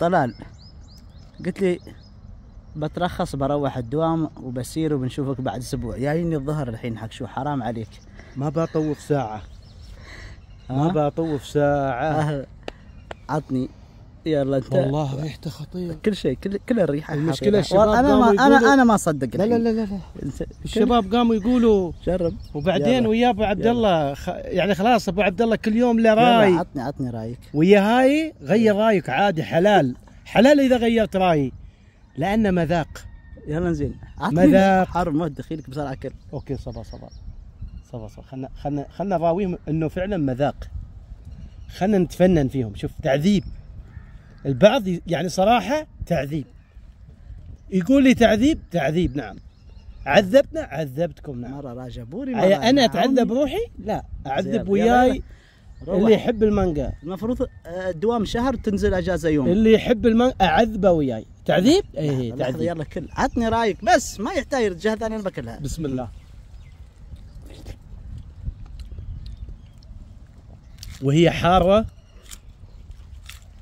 طلال قلت لي بترخص بروح الدوام وبسير وبنشوفك بعد اسبوع جايني الظهر الحين حق شو حرام عليك ما بطوف ساعه ما بطوف ساعه عطني يلا انت والله ريحته خطيره كل شيء كل كل الريحه المشكله الشباب انا ما انا انا ما اصدق لا لا لا لا, الشباب قاموا يقولوا جرب وبعدين ويا ابو عبد الله خ... يعني خلاص ابو عبد الله كل يوم له راي عطني عطني رايك ويا هاي غير رايك عادي حلال حلال اذا غيرت رايي لانه مذاق يلا زين مذاق حر ما دخيلك بسرعه اكل اوكي صبا صبا صبا صبا خلنا خلنا خلنا نراويهم انه فعلا مذاق خلنا نتفنن فيهم شوف تعذيب البعض يعني صراحة تعذيب يقول لي تعذيب تعذيب نعم عذبنا عذبتكم نعم مرة راجع بوري مرة أنا أتعذب روحي لا أعذب وياي روح. اللي يحب المانجا المفروض الدوام آه، شهر تنزل اجازه يوم اللي يحب المانجا اعذبه وياي تعذيب؟ اي تعذيب يلا كل عطني رايك بس ما يحتاج جهه ثانيه انا باكلها بسم الله وهي حاره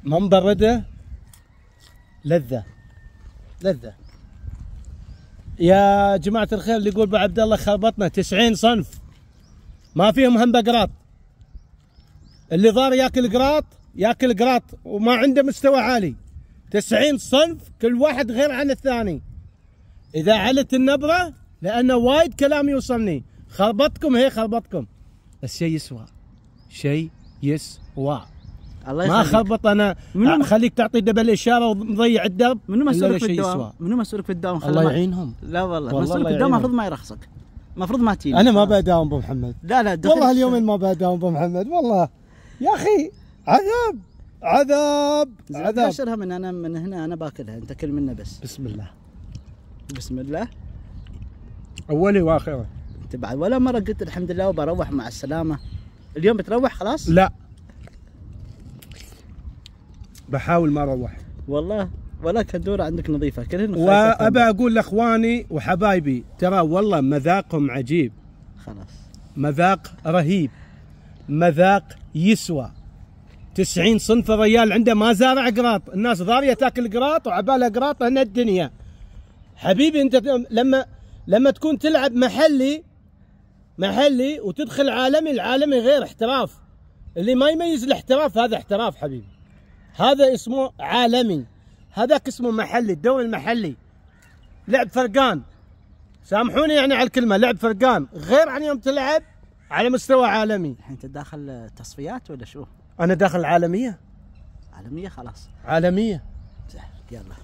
منبرده لذه لذه يا جماعه الخير اللي يقول عبد الله خربطنا 90 صنف ما فيهم هم بقراط اللي ضار ياكل قراط ياكل قراط وما عنده مستوى عالي 90 صنف كل واحد غير عن الثاني اذا علت النبره لانه وايد كلام يوصلني خربطكم هي خربطكم بس شيء يسوى شيء يسوى الله يخليك. ما خبط انا منو خليك تعطي دبل اشاره ومضيع الدرب منو مسؤولك في الدوام؟ منو مسؤولك في الدوام؟ الله يعينهم لا والله, والله مسؤولك في الدوام المفروض ما يرخصك المفروض ما تجي انا ما بداوم ابو محمد لا لا والله اليومين ما بداوم ابو محمد والله يا اخي عذاب عذاب عذاب اشرها من انا من هنا انا باكلها انت كل منا بس بسم الله بسم الله اولي واخره انت بعد ولا مره قلت الحمد لله وبروح مع السلامه اليوم بتروح خلاص؟ لا بحاول ما اروح والله ولك الدورة عندك نظيفة كلهن وابى اقول لاخواني وحبايبي ترى والله مذاقهم عجيب خلاص مذاق رهيب مذاق يسوى 90 صنف ريال عنده ما زارع قراط الناس ضاريه تاكل قراط وعبالها قراط هنا الدنيا حبيبي انت لما لما تكون تلعب محلي محلي وتدخل عالمي العالمي غير احتراف اللي ما يميز الاحتراف هذا احتراف حبيبي هذا اسمه عالمي هذاك اسمه محلي الدوري المحلي لعب فرقان سامحوني يعني على الكلمه لعب فرقان غير عن يوم تلعب على مستوى عالمي الحين انت داخل تصفيات ولا شو؟ انا داخل عالميه عالميه خلاص عالميه يلا